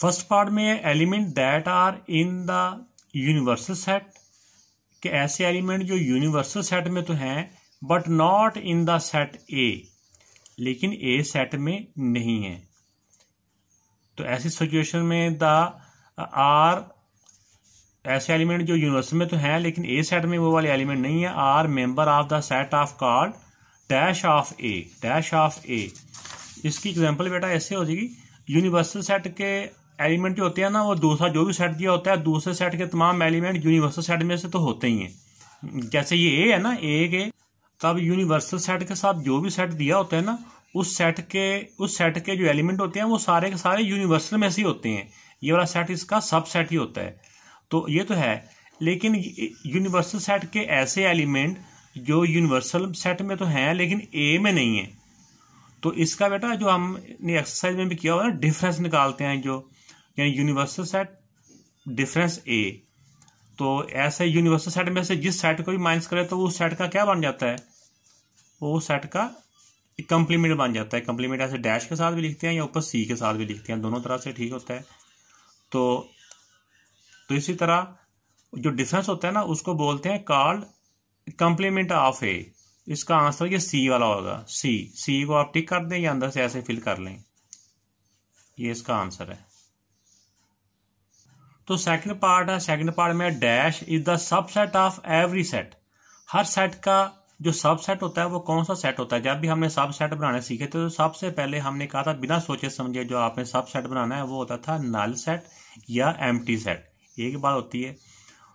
First part में है element that are in the universal set कि ऐसे एलिमेंट जो यूनिवर्सल सेट में तो हैं but not in the set A लेकिन ए सेट में नहीं है तो ऐसी सिचुएशन में द आर ऐसे एलिमेंट जो यूनिवर्सल में तो हैं लेकिन ए सेट में वो वाले एलिमेंट नहीं है are member of the set of card dash of A dash of A इसकी एग्जांपल बेटा ऐसे हो जाएगी यूनिवर्सल सेट के एलिमेंट जो होते हैं ना वो दूसरा जो भी सेट दिया होता है दूसरे सेट के तमाम एलिमेंट यूनिवर्सल सेट में से तो होते ही हैं जैसे ये ए है ना ए के तब यूनिवर्सल सेट के साथ जो भी सेट दिया होता है ना उस सेट के उस सेट के जो एलिमेंट होते हैं वो सारे के सारे यूनिवर्सल में से ही होते हैं ये वाला सेट इसका सब सेट ही होता है तो ये तो है लेकिन यूनिवर्सल सेट के ऐसे एलिमेंट जो यूनिवर्सल सेट में तो हैं लेकिन ए में नहीं है तो इसका बेटा जो हमने एक्सरसाइज में भी किया हुआ है डिफरेंस निकालते हैं जो या यूनिवर्सल सेट डिफरेंस ए तो ऐसे यूनिवर्सल सेट में से जिस सेट को भी माइनस करें तो वो सेट का क्या बन जाता है वो सेट का कंप्लीमेंट बन जाता है कंप्लीमेंट ऐसे डैश के साथ भी लिखते हैं या ऊपर सी के साथ भी लिखते हैं दोनों तरह से ठीक होता है तो तो इसी तरह जो डिफरेंस होता है ना उसको बोलते हैं कॉल्ड कंप्लीमेंट ऑफ ए इसका आंसर ये सी वाला होगा सी सी को आप टिक कर दें या अंदर से ऐसे फिल कर लें ये इसका आंसर है तो सेकंड पार्ट है सेकंड पार्ट में dash is the subset of every set हर सेट का जो सबसेट होता है वो कौन सा सेट होता है जब भी हमने सबसेट बनाने सीखे थे तो सबसे पहले हमने कहा था बिना सोचे समझे जो आपने सबसेट बनाना है वो होता था नल सेट या एम सेट एक बात होती है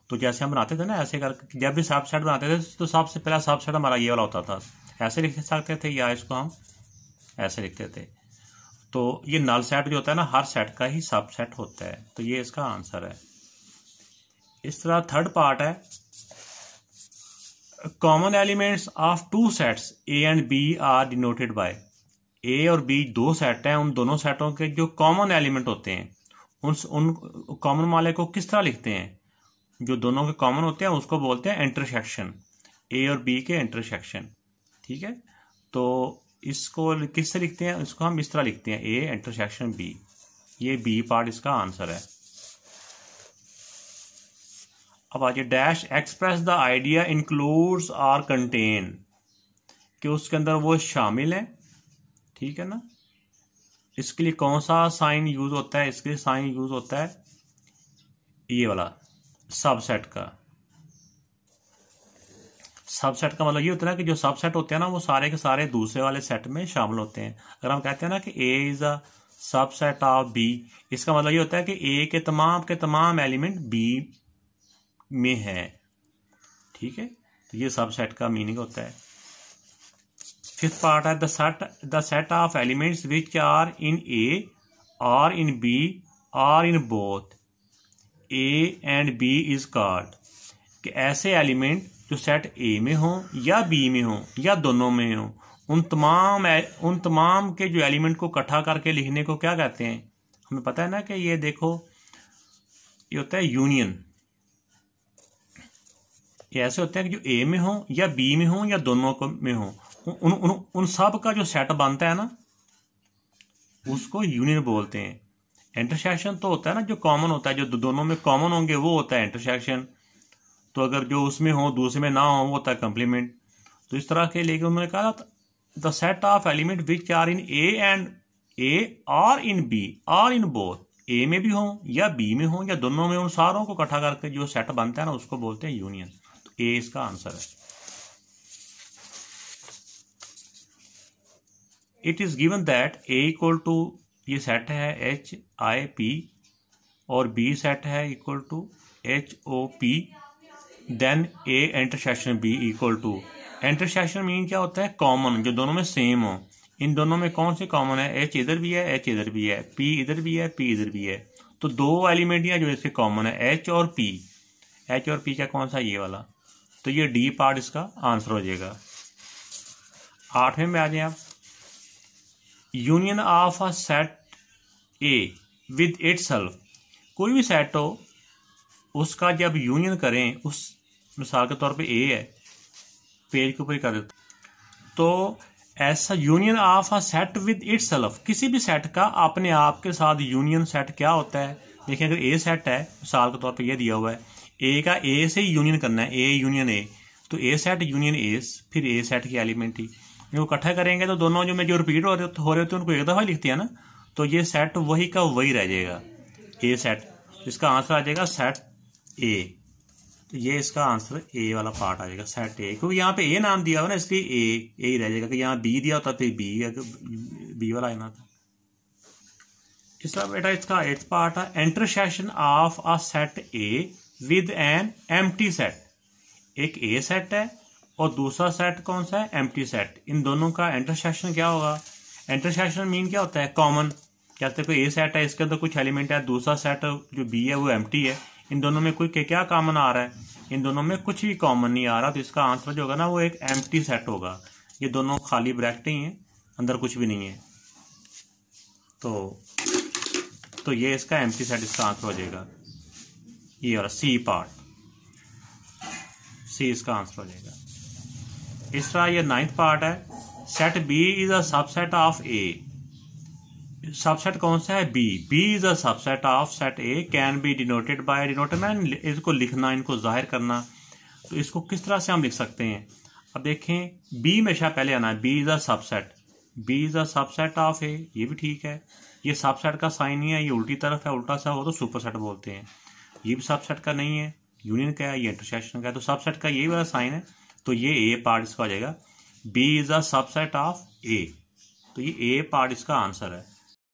तो जैसे हम बनाते थे ना ऐसे कर जब भी सबसेट बनाते थे तो सबसे पहला सबसेट हमारा ये वाला होता था ऐसे लिख सकते थे या इसको हम ऐसे लिखते थे तो ये नल सेट जो होता है ना हर सेट का ही सब सेट होता है तो ये इसका आंसर है इस तरह थर्ड पार्ट है common elements of two sets A and B are denoted by A और बी दो सेट हैं उन दोनों सेटों के जो कॉमन एलिमेंट होते हैं उन उन कॉमन वाले को किस तरह लिखते हैं जो दोनों के कॉमन होते हैं उसको बोलते हैं इंटरसेक्शन ए और बी के इंटरसेक्शन ठीक है तो इसको किससे लिखते हैं इसको हम इस तरह लिखते हैं ए इंटरसेक्शन बी ये बी पार्ट इसका आंसर है अब आज dash express the idea includes or contain कि उसके अंदर वो शामिल है ठीक है ना इसके लिए कौन सा साइन यूज होता है इसके लिए साइन यूज होता है ये वाला सबसेट का सबसेट का मतलब ये होता है ना कि जो सबसेट होते हैं ना वो सारे के सारे दूसरे वाले सेट में शामिल होते हैं अगर हम कहते हैं ना कि A is a subset of B इसका मतलब ये होता है कि ए के तमाम के तमाम एलिमेंट बी में है ठीक है तो ये सबसेट का मीनिंग होता है फिफ्थ पार्ट है the set the set of elements which are in A are in B are in both A and B is called कि ऐसे एलिमेंट जो सेट ए में हो या बी में हो या दोनों में हो उन तमाम उन तमाम के जो एलिमेंट को इकट्ठा करके लिखने को क्या कहते हैं हमें पता है ना कि ये देखो ये होता है यूनियन ये ऐसे होते हैं कि जो ए में हो या बी में हो या दोनों को में हो उन उन उन सब का जो सेट बनता है ना उसको यूनियन बोलते हैं इंटरसेक्शन तो होता है ना जो कॉमन होता है जो दोनों में कॉमन होंगे वो होता है इंटरसेक्शन तो अगर जो उसमें हो दूसरे में ना हो वो होता है कंप्लीमेंट तो इस तरह के लेकर उन्होंने कहा the set of element which are in A and A are in B are in both A में भी हो या बी में हो या दोनों में उन सारों को इकट्ठा करके जो सेट बनता है ना उसको बोलते हैं यूनियन तो ए इसका आंसर है it is given that A equal to ये सेट है एच आई पी और बी सेट है equal to H O P then A intersection B equal to intersection mean क्या होता है कॉमन जो दोनों में सेम हो इन दोनों में कौन से कॉमन है एच इधर भी है एच इधर भी है पी इधर भी है पी इधर भी है तो दो एलिमेंट या जो इसके कॉमन है एच और पी एच और पी का कौन सा ये वाला तो ये डी पार्ट इसका आंसर हो जाएगा आठवें में आ जाए आप union of a set A with it कोई भी सेट हो उसका जब यूनियन करें उस मिसाल के तौर पे ए है पेज के ऊपर ही कर देता तो ऐसा union of a set with itself किसी भी सेट का अपने आप के साथ यूनियन सेट क्या होता है देखिए अगर ए सेट है मिसाल के तौर पे ये दिया हुआ है ए का ए से ही यूनियन करना है ए यूनियन ए तो ए सेट यूनियन ए फिर ए सेट की एलिमेंट ही इनको इकट्ठा करेंगे तो दोनों जो मैं जो रिपीट हो रहे हो रहे होते हैं उनको एक दफ़ा लिखते हैं ना तो ये सेट वही का वही रह जाएगा ए सेट इसका आंसर आ जाएगा सेट ए तो ये इसका आंसर ए वाला पार्ट आ जाएगा सेट ए क्योंकि यहाँ पे ए नाम दिया हुआ ना इसलिए ए ए ही रह जाएगा कि यहाँ बी दिया होता फिर बी बी वाला आना था तो। इसका बेटा इसका एट्थ पार्ट है intersection of a set A with an M set एक ए सेट है और दूसरा सेट कौन सा है एम सेट इन दोनों का एंटर सेशन क्या होगा एंटर सेशन मीन क्या होता है कॉमन कहते हैं कोई ए सेट है इसके अंदर कुछ एलिमेंट है दूसरा सेट जो बी है वो एम है इन दोनों में कोई क्या कॉमन आ रहा है इन दोनों में कुछ भी कॉमन नहीं आ रहा तो इसका आंसर जो होगा ना वो एक एम सेट होगा ये दोनों खाली ब्रैकेट ही हैं अंदर कुछ भी नहीं है तो तो ये इसका एम सेट इसका आंसर हो जाएगा ये और सी पार्ट सी इसका आंसर हो जाएगा इस तरह ये नाइन्थ पार्ट है set B is a subset of A subset कौन सा है B B is a subset of set A can be denoted by डिनोटमैन इसको लिखना इनको जाहिर करना तो इसको किस तरह से हम लिख सकते हैं अब देखें बी में शायद पहले आना है B is a subset B is a subset of A ये भी ठीक है ये सबसेट का साइन ही है ये उल्टी तरफ है उल्टा सा हो तो सुपरसेट बोलते हैं ये भी सबसेट का नहीं है यूनियन का है ये इंटरसेक्शन का है तो सबसेट का ये वाला साइन है तो ये ए पार्ट इसका आ जाएगा B is a subset of A तो ये ए पार्ट इसका आंसर है